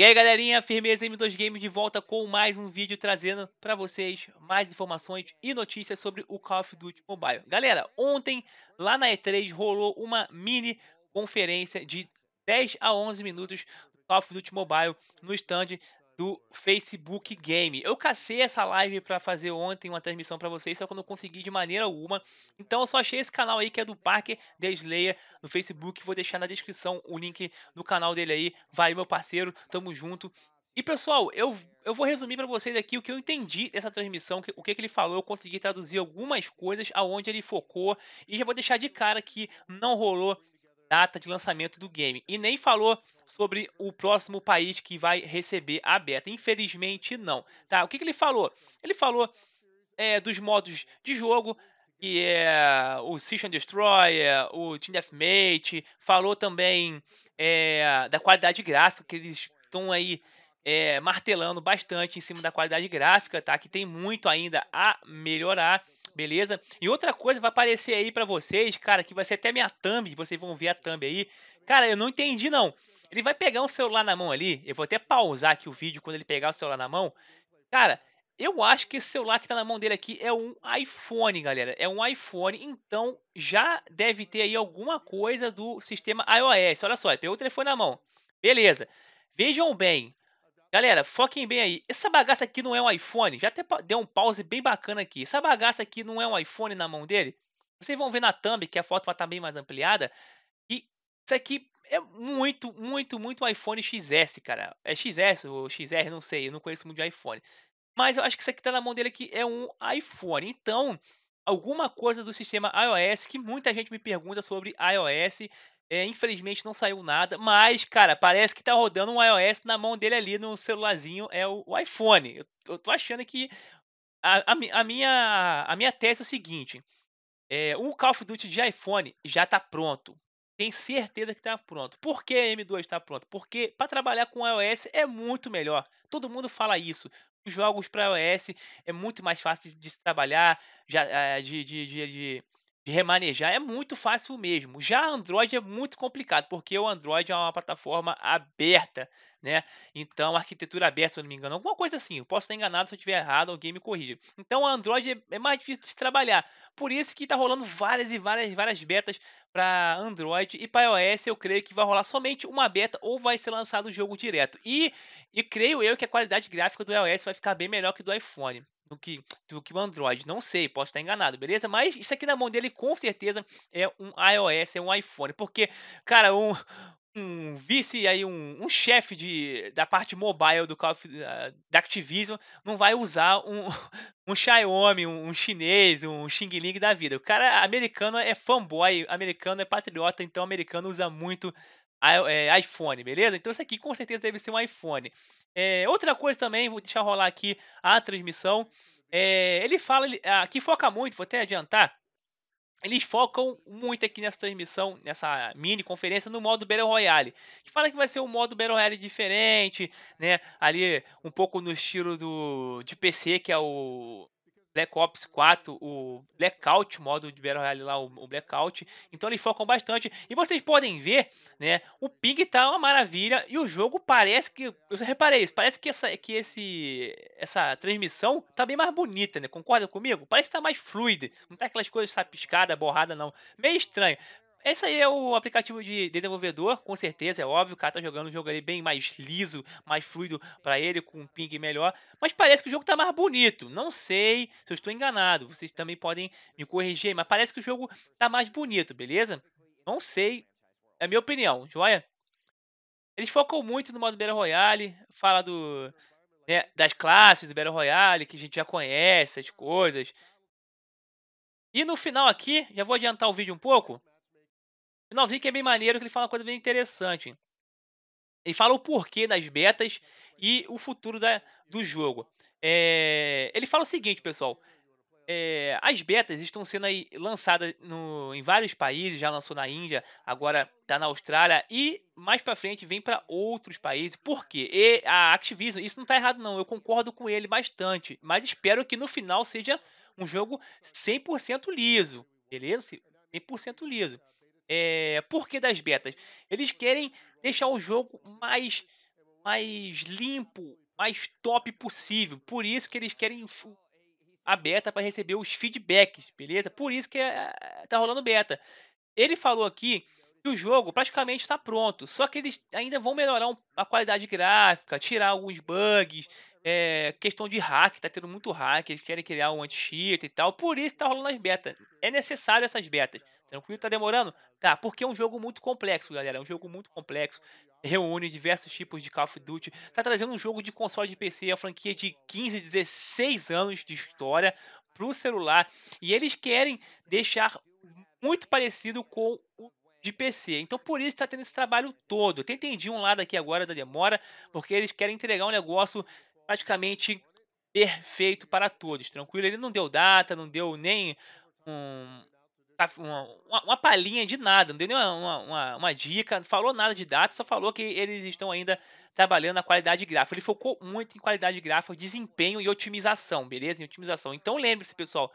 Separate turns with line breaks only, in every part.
E aí galerinha, firmeza M2 Games de volta com mais um vídeo trazendo para vocês mais informações e notícias sobre o Call of Duty Mobile. Galera, ontem lá na E3 rolou uma mini conferência de 10 a 11 minutos do Call of Duty Mobile no stand do Facebook Game. Eu cacei essa live para fazer ontem uma transmissão para vocês, só que eu não consegui de maneira alguma. Então eu só achei esse canal aí que é do Parker Desleia no Facebook. Vou deixar na descrição o link do canal dele aí. Vai, meu parceiro, tamo junto. E pessoal, eu, eu vou resumir para vocês aqui o que eu entendi dessa transmissão, que, o que, que ele falou, eu consegui traduzir algumas coisas aonde ele focou e já vou deixar de cara que não rolou data de lançamento do game e nem falou sobre o próximo país que vai receber a beta. Infelizmente, não. Tá? O que, que ele falou? Ele falou é, dos modos de jogo, que é o and Destroyer, o Team Deathmatch, falou também é, da qualidade gráfica, que eles estão aí é, martelando bastante em cima da qualidade gráfica, tá? que tem muito ainda a melhorar beleza? E outra coisa vai aparecer aí para vocês, cara, que vai ser até minha thumb, vocês vão ver a thumb aí. Cara, eu não entendi não. Ele vai pegar um celular na mão ali, eu vou até pausar aqui o vídeo quando ele pegar o celular na mão. Cara, eu acho que esse celular que tá na mão dele aqui é um iPhone, galera. É um iPhone, então já deve ter aí alguma coisa do sistema iOS. Olha só, ele pegou o telefone na mão. Beleza. Vejam bem, Galera, foquem bem aí. Essa bagaça aqui não é um iPhone? Já até deu um pause bem bacana aqui. Essa bagaça aqui não é um iPhone na mão dele? Vocês vão ver na thumb que a foto vai estar tá bem mais ampliada. E isso aqui é muito, muito, muito iPhone XS, cara. É XS ou XR, não sei. Eu não conheço muito de iPhone. Mas eu acho que isso aqui está na mão dele aqui é um iPhone. Então, alguma coisa do sistema iOS que muita gente me pergunta sobre iOS é, infelizmente não saiu nada, mas, cara, parece que tá rodando um iOS na mão dele ali no celularzinho, é o, o iPhone. Eu, eu, tô achando que a, a, a, minha, a minha tese é o seguinte: é, o Call of Duty de iPhone já tá pronto. Tem certeza que tá pronto. Por que a M2 tá pronto? Porque para trabalhar com iOS é muito melhor. Todo mundo fala isso. Os jogos para iOS é muito mais fácil de se trabalhar, já, eh, de, de, de, de de remanejar é muito fácil mesmo. Já Android é muito complicado, porque o Android é uma plataforma aberta, né? Então, arquitetura aberta, se eu não me engano, alguma coisa assim. Eu posso estar enganado se eu estiver errado, alguém me corrija. Então, o Android é, é mais difícil de se trabalhar. Por isso que está rolando várias e várias várias betas para Android e para iOS, eu creio que vai rolar somente uma beta ou vai ser lançado o jogo direto. E, e creio eu que a qualidade gráfica do iOS vai ficar bem melhor que do iPhone do que, do que o Android. Não sei, posso estar enganado, beleza? Mas isso aqui na mão dele com certeza é um iOS, é um iPhone. Porque, cara, um, um vice aí um, um chefe de da parte mobile do Call of, eh, da Activision não vai usar um, um Xiaomi, um, um chinês, um Xing Ling da vida. O cara americano é fanboy, americano é patriota, então americano usa muito é, iPhone, beleza? Então isso aqui com certeza deve ser um iPhone. É, outra coisa também, vou deixar rolar aqui a transmissão. É, ele fala, ele, aqui ah, foca muito, vou até adiantar. Eles focam muito aqui nessa transmissão, nessa mini conferência, no modo Battle Royale. Que fala que vai ser um modo Battle Royale diferente, né? Ali um pouco no estilo do de PC, que é o Black Ops 4, o Blackout, modo de Battle Royale lá, o Blackout. Então eles focam bastante. E vocês podem ver, né? O ping tá uma maravilha e o jogo parece que. Eu reparei isso, parece que essa, que esse, essa transmissão tá bem mais bonita, né? Concorda comigo? Parece que tá mais fluida. Não tá aquelas coisas sapiscadas, borrada, não. Meio estranho. Esse aí é o aplicativo de, desenvolvedor, com certeza, é óbvio. O cara tá jogando um jogo ali bem mais liso, mais fluido para ele, com um ping melhor. Mas parece que o jogo tá mais bonito. Não sei se eu estou enganado. Vocês também podem me corrigir, mas parece que o jogo tá mais bonito, beleza? Não sei. É a minha opinião, joia? Eles focam muito no modo Battle Royale, fala do, né, das classes do Battle Royale, que a gente já conhece, as coisas. E no final aqui, já vou adiantar o vídeo um pouco finalzinho que é bem maneiro, que ele fala uma coisa bem interessante. Ele fala o porquê das betas e o futuro da, do jogo. É, ele fala o seguinte, pessoal. É, as betas estão sendo aí lançadas no, em vários países, já lançou na Índia, agora está na Austrália e mais para frente vem para outros países. Por quê? E a Activision, isso não está errado não, eu concordo com ele bastante, mas espero que no final seja um jogo 100% liso, beleza? 100% liso. É, por que das betas? Eles querem deixar o jogo mais, mais limpo, mais top possível. Por isso que eles querem a beta para receber os feedbacks, beleza? Por isso que é, tá rolando beta. Ele falou aqui e o jogo praticamente está pronto, só que eles ainda vão melhorar a qualidade gráfica, tirar alguns bugs, é, questão de hack, tá tendo muito hack, eles querem criar um anti-cheat e tal, por isso tá rolando as betas. É necessário essas betas. Tranquilo, tá demorando? Tá, porque é um jogo muito complexo, galera. É um jogo muito complexo. Reúne diversos tipos de Call of Duty. Tá trazendo um jogo de console de PC, a franquia de 15, 16 anos de história pro celular. E eles querem deixar muito parecido com o de PC. Então por isso está tendo esse trabalho todo. Eu entendi um lado aqui agora da demora, porque eles querem entregar um negócio praticamente perfeito para todos, tranquilo. Ele não deu data, não deu nem um, tá, uma, uma palhinha de nada, não deu nem uma, uma, uma, dica, não falou nada de data, só falou que eles estão ainda trabalhando na qualidade gráfica. Ele focou muito em qualidade gráfica, desempenho e otimização, beleza? Em otimização. Então lembre-se, pessoal,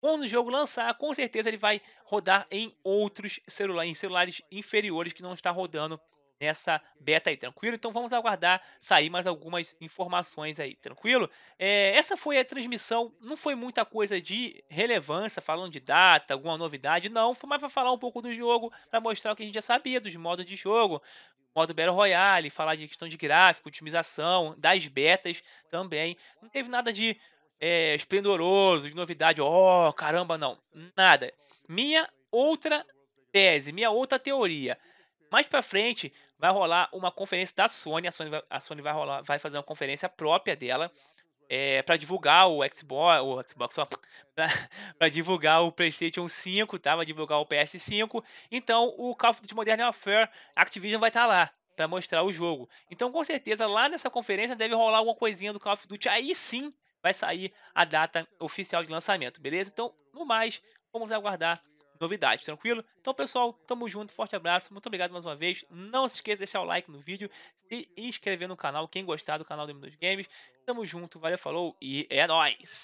quando o jogo lançar, com certeza ele vai rodar em outros celulares, em celulares inferiores que não está rodando nessa beta aí, tranquilo? Então vamos aguardar sair mais algumas informações aí, tranquilo? É, essa foi a transmissão, não foi muita coisa de relevância, falando de data, alguma novidade, não, foi mais para falar um pouco do jogo, para mostrar o que a gente já sabia dos modos de jogo, modo Battle Royale, falar de questão de gráfico, otimização, das betas também. Não teve nada de é, esplendoroso, de novidade, oh, caramba, não, nada. Minha outra tese, minha outra teoria. Mais para frente vai rolar uma conferência da Sony, a Sony vai, a Sony vai, rolar, vai fazer uma conferência própria dela é, para divulgar o Xbox, o Xbox para divulgar o PlayStation 5, tá? Vai divulgar o PS5. Então o Call of Duty Modern Warfare Activision vai estar tá lá para mostrar o jogo. Então com certeza lá nessa conferência deve rolar alguma coisinha do Call of Duty. Aí sim vai sair a data oficial de lançamento, beleza? Então, no mais, vamos aguardar novidades, tranquilo? Então, pessoal, tamo junto, forte abraço, muito obrigado mais uma vez. Não se esqueça de deixar o like no vídeo e inscrever no canal, quem gostar do canal do m Games. Tamo junto, valeu, falou e é nóis!